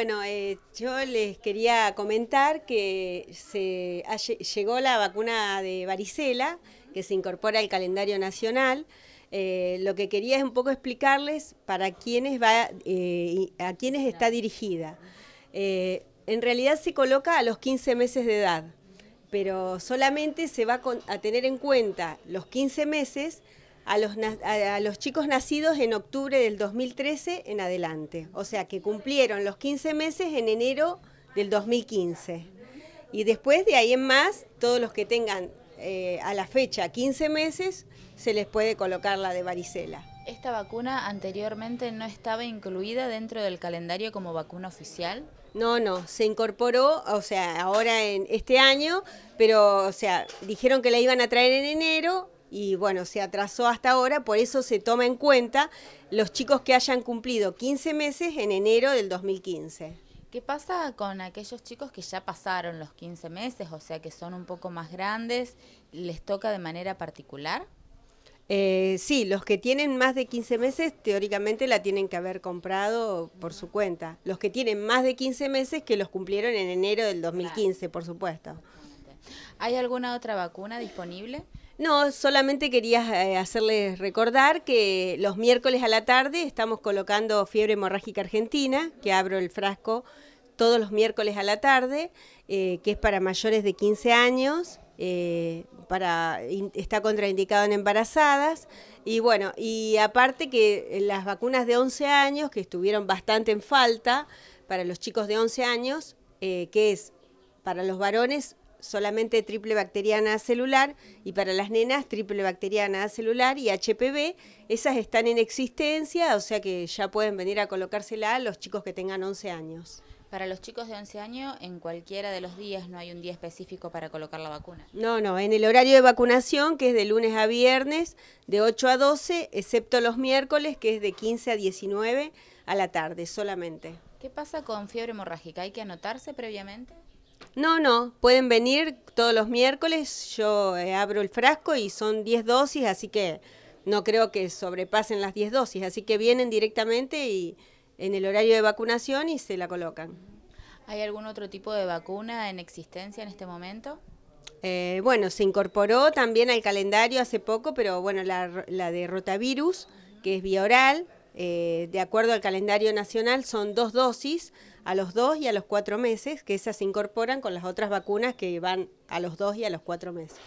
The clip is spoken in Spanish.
Bueno, eh, yo les quería comentar que se llegó la vacuna de varicela, que se incorpora al calendario nacional. Eh, lo que quería es un poco explicarles para quiénes va, eh, a quiénes está dirigida. en realidad se coloca a los 15 meses de edad, pero solamente se va a tener en cuenta los 15 meses a los, chicos nacidos en octubre del 2013 en adelante. O sea, que cumplieron los 15 meses en enero del 2015. Y después de ahí en más, todos los que tengan eh, a la fecha 15 meses, se les puede colocar la de varicela. ¿Esta vacuna anteriormente no estaba incluida dentro del calendario como vacuna oficial? No, no, se incorporó, o sea, ahora en este año, pero, o sea, dijeron que la iban a traer en enero, y bueno, se atrasó hasta ahora, por eso se toma en cuenta los chicos que hayan cumplido 15 meses en enero del 2015. ¿Qué pasa con aquellos chicos que ya pasaron los 15 meses, o sea que son un poco más grandes? ¿Les toca de manera particular? Eh, sí, los que tienen más de 15 meses teóricamente la tienen que haber comprado por su cuenta. Los que tienen más de 15 meses que los cumplieron en enero del 2015, por supuesto. ¿Hay alguna otra vacuna disponible? No, solamente quería eh, hacerles recordar que los miércoles a la tarde estamos colocando Fiebre Hemorrágica Argentina, que abro el frasco todos los miércoles a la tarde, eh, que es para mayores de 15 años, eh, para, está contraindicado en embarazadas. Y bueno, y aparte que las vacunas de 11 años, que estuvieron bastante en falta para los chicos de 11 años, que es para los varones solamente triple bacteriana celular y para las nenas triple bacteriana celular y HPV. Esas están en existencia, o sea que ya pueden venir a colocársela a los chicos que tengan 11 años. Para los chicos de 11 años, en cualquiera de los días no hay un día específico para colocar la vacuna. No, no, en el horario de vacunación, que es de lunes a viernes, de 8 a 12, excepto los miércoles, que es de 15 a 19 a la tarde solamente. ¿Qué pasa con fiebre hemorrágica? ¿Hay que anotarse previamente? No, no, pueden venir todos los miércoles, yo eh, abro el frasco y son 10 dosis, así que no creo que sobrepasen las 10 dosis, así que vienen directamente y en el horario de vacunación y se la colocan. ¿Hay algún otro tipo de vacuna en existencia en este momento? Eh, bueno, se incorporó también al calendario hace poco, pero bueno, la, la de rotavirus, que es vía oral, eh, de acuerdo al calendario nacional, son dos dosis a los dos y a los cuatro meses, que esas se incorporan con las otras vacunas que van a los dos y a los cuatro meses.